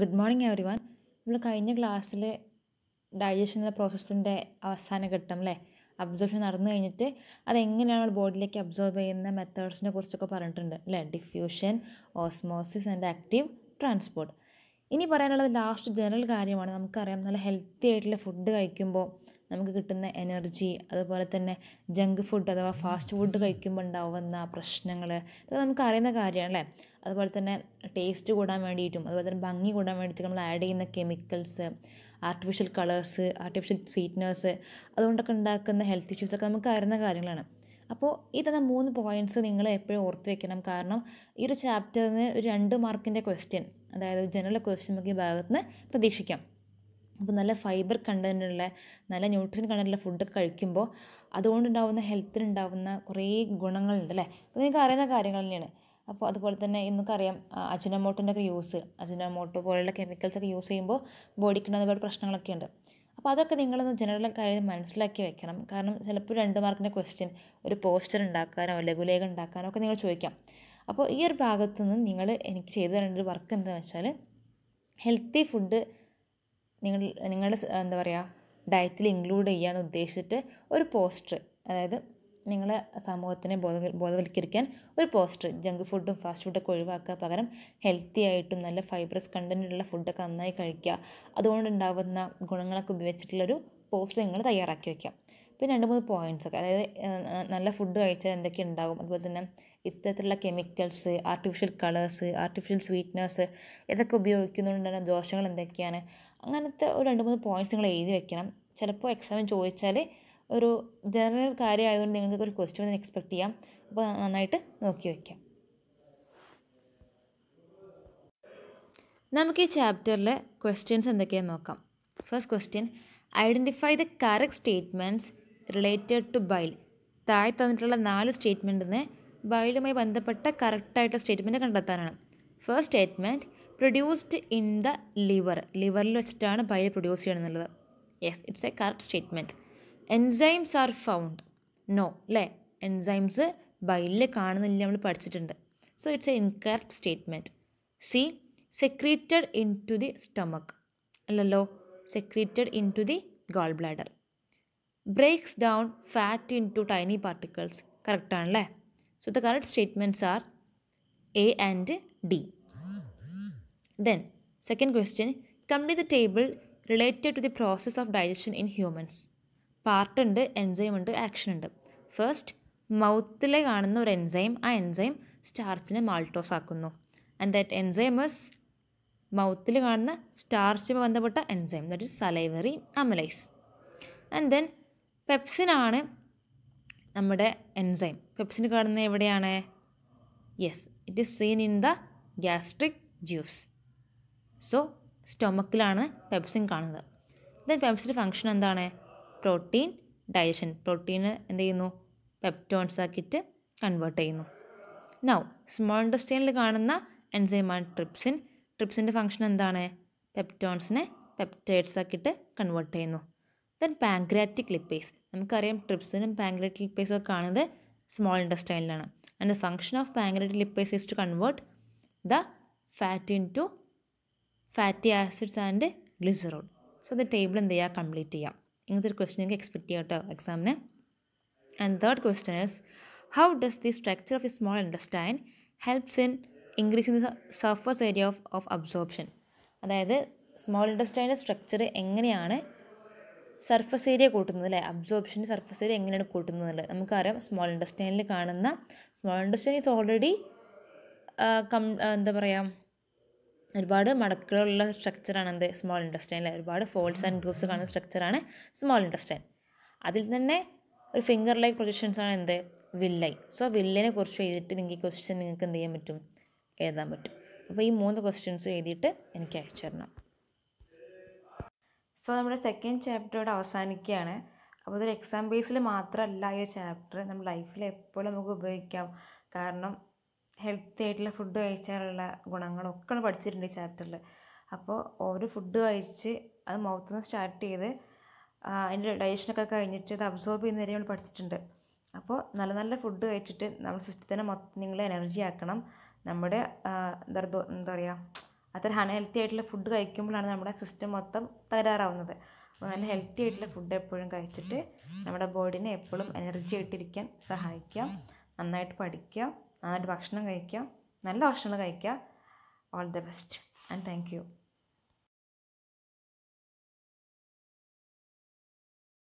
good morning every one നമ്മൾ കഴിഞ്ഞ ക്ലാസ്സിൽ ഡൈജഷൻ എന്ന പ്രോസസ്സിൻ്റെ അവസാന ഘട്ടം അല്ലേ അബ്സോർപ്ഷൻ നടന്നു കഴിഞ്ഞിട്ട് അതെങ്ങനെയാണ് നമ്മൾ ബോഡിയിലേക്ക് അബ്സോർബ് ചെയ്യുന്ന മെത്തേഡ്സിനെ കുറിച്ചൊക്കെ പറഞ്ഞിട്ടുണ്ട് അല്ലേ diffusion osmosis and active transport ഇനി പറയാനുള്ളത് ലാസ്റ്റ് ജനറൽ കാര്യമാണ് നമുക്കറിയാം നല്ല ഹെൽത്തി ആയിട്ടുള്ള ഫുഡ് കഴിക്കുമ്പോൾ നമുക്ക് കിട്ടുന്ന എനർജി അതുപോലെ തന്നെ ജങ്ക് ഫുഡ് അഥവാ ഫാസ്റ്റ് ഫുഡ് കഴിക്കുമ്പോൾ ഉണ്ടാവുന്ന പ്രശ്നങ്ങൾ ഇതൊക്കെ നമുക്ക് അറിയുന്ന കാര്യമാണ് അല്ലേ അതുപോലെ തന്നെ ടേസ്റ്റ് കൂടാൻ വേണ്ടിയിട്ടും അതുപോലെ തന്നെ ഭംഗി കൂടാൻ വേണ്ടിയിട്ട് നമ്മൾ ആഡ് ചെയ്യുന്ന chemicals artificial colours artificial sweeteners അതുകൊണ്ടൊക്കെ ഉണ്ടാക്കുന്ന ഹെൽത്ത് ഇഷ്യൂസൊക്കെ നമുക്ക് അറിയുന്ന കാര്യങ്ങളാണ് അപ്പോൾ ഈ തന്ന മൂന്ന് പോയിൻറ്റ്സ് നിങ്ങൾ എപ്പോഴും ഓർത്ത് വെക്കണം കാരണം ഈ ഒരു ചാപ്റ്ററിൽ നിന്ന് ഒരു രണ്ട് മാർക്കിൻ്റെ ക്വസ്റ്റ്യൻ അതായത് ജനറൽ ക്വസ്റ്റ്യൻ നമുക്ക് ഭാഗത്ത് നിന്ന് പ്രതീക്ഷിക്കാം അപ്പോൾ നല്ല ഫൈബർ കണ്ടൻറ്റുള്ള നല്ല ന്യൂട്രിയൻ കണ്ടൻറ്റുള്ള ഫുഡൊക്കെ കഴിക്കുമ്പോൾ അതുകൊണ്ടുണ്ടാവുന്ന ഹെൽത്തിനുണ്ടാവുന്ന കുറേ ഗുണങ്ങളുണ്ട് അല്ലേ അപ്പോൾ നിങ്ങൾക്ക് അറിയുന്ന കാര്യങ്ങൾ തന്നെയാണ് അപ്പോൾ അതുപോലെ തന്നെ അറിയാം അജിനമോട്ടോൻ്റെ ഒക്കെ യൂസ് അജിനമോട്ടോ പോലെയുള്ള ഒക്കെ യൂസ് ചെയ്യുമ്പോൾ ബോഡിക്ക് ഉണ്ടാകുന്ന ഒരുപാട് പ്രശ്നങ്ങളൊക്കെ ഉണ്ട് അപ്പോൾ അതൊക്കെ നിങ്ങളൊന്ന് ജനറൽ കാര്യം മനസ്സിലാക്കി വെക്കണം കാരണം ചിലപ്പോൾ രണ്ട് മാർക്കിൻ്റെ ക്വസ്റ്റ്യൻ ഒരു പോസ്റ്റർ ഉണ്ടാക്കാനോ ലഘുലേഖ ഉണ്ടാക്കാനോ ഒക്കെ നിങ്ങൾ ചോദിക്കാം അപ്പോൾ ഈ ഒരു ഭാഗത്തു നിന്ന് നിങ്ങൾ എനിക്ക് ചെയ്തു തരേണ്ട ഒരു വർക്ക് എന്താണെന്ന് വെച്ചാൽ ഹെൽത്തി ഫുഡ് നിങ്ങൾ നിങ്ങളുടെ എന്താ പറയുക ഡയറ്റിൽ ഇൻക്ലൂഡ് ചെയ്യാമെന്ന് ഉദ്ദേശിച്ചിട്ട് ഒരു പോസ്റ്റർ അതായത് നിങ്ങൾ സമൂഹത്തിനെ ബോധ ബോധവൽക്കരിക്കാൻ ഒരു പോസ്റ്റർ ജങ്ക് ഫുഡും ഫാസ്റ്റ് ഫുഡൊക്കെ ഒഴിവാക്കുക പകരം ഹെൽത്തി ആയിട്ടും നല്ല ഫൈബ്രസ് കണ്ടൻറ്റുള്ള ഫുഡൊക്കെ നന്നായി കഴിക്കുക അതുകൊണ്ടുണ്ടാവുന്ന ഗുണങ്ങളൊക്കെ ഉപയോഗിച്ചിട്ടുള്ളൊരു പോസ്റ്റർ നിങ്ങൾ തയ്യാറാക്കി വയ്ക്കാം പിന്നെ രണ്ട് മൂന്ന് പോയിൻറ്റ്സൊക്കെ അതായത് നല്ല ഫുഡ് കഴിച്ചാൽ എന്തൊക്കെ ഉണ്ടാകും അതുപോലെ തന്നെ ഇത്തരത്തിലുള്ള chemicals artificial colours artificial sweeteners ഇതൊക്കെ ഉപയോഗിക്കുന്നതുകൊണ്ടുള്ള ദോഷങ്ങൾ എന്തൊക്കെയാണ് അങ്ങനത്തെ ഒരു രണ്ട് മൂന്ന് പോയിൻറ്റ്സ് നിങ്ങൾ എഴുതി വെക്കണം ചിലപ്പോൾ എക്സാമിന് ചോദിച്ചാൽ ഒരു ജനറൽ കാര്യമായതുകൊണ്ട് നിങ്ങൾക്ക് ഒരു ക്വസ്റ്റ്യൻ ഒന്ന് എക്സ്പെക്ട് ചെയ്യാം അപ്പോൾ നന്നായിട്ട് നോക്കി വയ്ക്കാം നമുക്ക് ഈ ചാപ്റ്ററിലെ ക്വസ്റ്റ്യൻസ് എന്തൊക്കെയാണ് നോക്കാം first question identify the correct statements related to bile താഴെ തന്നിട്ടുള്ള നാല് സ്റ്റേറ്റ്മെൻറ്റിൽ നിന്ന് ബൈലുമായി ബന്ധപ്പെട്ട കറക്റ്റായിട്ടുള്ള സ്റ്റേറ്റ്മെൻറ്റ് കണ്ടെത്താനാണ് first statement produced in the liver ലിവറിൽ വെച്ചിട്ടാണ് ബൈൽ പ്രൊഡ്യൂസ് ചെയ്യണമെന്നുള്ളത് yes it's a correct statement enzymes are found no അല്ലേ എൻസൈംസ് ബൈലില് കാണുന്നില്ല നമ്മൾ പഠിച്ചിട്ടുണ്ട് so it's a incorrect statement C secreted into the stomach അല്ലല്ലോ secreted into the gall bladder breaks down fat into tiny particles കറക്റ്റാണല്ലേ so the correct statements are A and D then second question complete the table related to the process of digestion in humans part ഉണ്ട് enzyme ഉണ്ട് action ഉണ്ട് first മൗത്തിൽ കാണുന്ന ഒരു enzyme ആ enzyme സ്റ്റാർച്ചിനെ maltose ആക്കുന്നു ആൻഡ് ദാറ്റ് എൻസൈം ഇസ് മൗത്തിൽ കാണുന്ന സ്റ്റാർച്ചുമായി ബന്ധപ്പെട്ട enzyme that is salivary amylase and then പെപ്സിനാണ് നമ്മുടെ എൻസൈം പെപ്സിന് കാണുന്നത് എവിടെയാണ് yes it is seen in the gastric juice so സ്റ്റൊമക്കിലാണ് പെപ്സിൻ കാണുന്നത് ദെൻ പെപ്സിൻ്റെ ഫങ്ഷൻ എന്താണ് പ്രോട്ടീൻ ഡയഷൻ പ്രോട്ടീന് എന്ത് ചെയ്യുന്നു പെപ്റ്റോൺസ് ആക്കിയിട്ട് കൺവേർട്ട് ചെയ്യുന്നു നൗ സ്മോൾ ഇൻഡസ്ട്രിയനിൽ കാണുന്ന എൻസൈമാണ് ട്രിപ്സിൻ ട്രിപ്സിൻ്റെ ഫംഗ്ഷൻ എന്താണ് പെപ്റ്റോൺസിനെ പെപ്റ്റൈഡ്സ് ആക്കിയിട്ട് കൺവേർട്ട് ചെയ്യുന്നു ദെൻ പാങ്ക്രാറ്റിക് ലിപ്പേസ് നമുക്കറിയാം ട്രിപ്സിനും പാങ്ക്രാറ്റിക് ലിപ്പേസും ഒക്കെ കാണുന്നത് സ്മോൾ ഇൻഡസ്ട്രൈനിലാണ് and the function of pancreatic lipase is to convert the fat into fatty acids and glycerol so the table എന്ത് ചെയ്യുക കംപ്ലീറ്റ് ചെയ്യാം ഇങ്ങനത്തെ ഒരു ക്വസ്റ്റ്യൻ നിങ്ങൾക്ക് എക്സ്പെക്ട് ചെയ്യാം കേട്ടോ എക്സാമിന് and third question is how does the structure of the small understand helps in increasing the surface area of of absorption അതായത് സ്മോൾ ഇൻഡസ്റ്റൈൻ്റെ സ്ട്രക്ചർ എങ്ങനെയാണ് സർഫസ് ഏരിയ കൂട്ടുന്നത് അല്ലേ അബ്സോർപ്ഷൻ്റെ സർഫസ് ഏരിയ എങ്ങനെയാണ് കൂട്ടുന്നത് അല്ലേ നമുക്കറിയാം സ്മോൾ ഇൻഡസ്റ്റൈനിൽ കാണുന്ന small intestine is already come എന്താ പറയുക ഒരുപാട് മടക്കുകളുള്ള സ്ട്രക്ചറാണ് എന്ത് സ്മോൾ ഇൻഡസ്റ്റൈനിൽ ഒരുപാട് ഫോൾഡ്സ് ആൻഡ് ഗ്രൂപ്പ്സ് കാണുന്ന സ്ട്രക്ചറാണ് സ്മോൾ ഇൻഡസ്റ്റൈൻ അതിൽ തന്നെ ഒരു ഫിംഗർ ലൈക്ക് പ്രൊജക്ഷൻസ് ആണ് എന്ത് വില്ലൈ സോ വില്ലിനെ കുറിച്ച് എഴുതിയിട്ട് നിങ്ങൾക്ക് ഈ ക്വസ്റ്റ്യൻ നിങ്ങൾക്ക് എന്ത് ചെയ്യാൻ പറ്റും എഴുതാൻ പറ്റും അപ്പോൾ ഈ മൂന്ന് ക്വസ്റ്റ്യൻസ് എഴുതിയിട്ട് എനിക്ക് അയച്ചു തരണം സോ നമ്മുടെ സെക്കൻഡ് ചാപ്റ്ററോട് അവസാനിക്കുകയാണ് അപ്പോൾ ഇതൊരു എക്സാം ബേസിൽ മാത്രമല്ല ഈ ചാപ്റ്റർ നമ്മുടെ ലൈഫിൽ എപ്പോഴും നമുക്ക് ഉപയോഗിക്കാം കാരണം ഹെൽത്തി ആയിട്ടുള്ള ഫുഡ് കഴിച്ചാലുള്ള ഗുണങ്ങളൊക്കെ പഠിച്ചിട്ടുണ്ട് ഈ ചാപ്റ്ററിൽ അപ്പോൾ ഓരോ ഫുഡ് കഴിച്ച് അത് മൗത്തിൽ നിന്ന് സ്റ്റാർട്ട് ചെയ്ത് അതിൻ്റെ ഡൈജഷനൊക്കെ കഴിഞ്ഞിട്ട് അത് അബ്സോർബ് ചെയ്യുന്ന വരെ നമ്മൾ പഠിച്ചിട്ടുണ്ട് അപ്പോൾ നല്ല നല്ല ഫുഡ് കഴിച്ചിട്ട് നമ്മൾ സിസ്റ്റത്തിനെ മൊത്തം നിങ്ങൾ എനർജി ആക്കണം നമ്മുടെ എന്താ എന്താ പറയുക അത്ര അൺഹെൽത്തി ആയിട്ടുള്ള ഫുഡ് കഴിക്കുമ്പോഴാണ് നമ്മുടെ സിസ്റ്റം മൊത്തം തകരാറാവുന്നത് അപ്പോൾ നല്ല ഹെൽത്തി ആയിട്ടുള്ള ഫുഡ് എപ്പോഴും കഴിച്ചിട്ട് നമ്മുടെ ബോഡിനെ എപ്പോഴും എനർജി ആയിട്ടിരിക്കാൻ സഹായിക്കാം നന്നായിട്ട് പഠിക്കാം നന്നായിട്ട് ഭക്ഷണം കഴിക്കുക നല്ല ഭക്ഷണം കഴിക്കുക all the best and thank U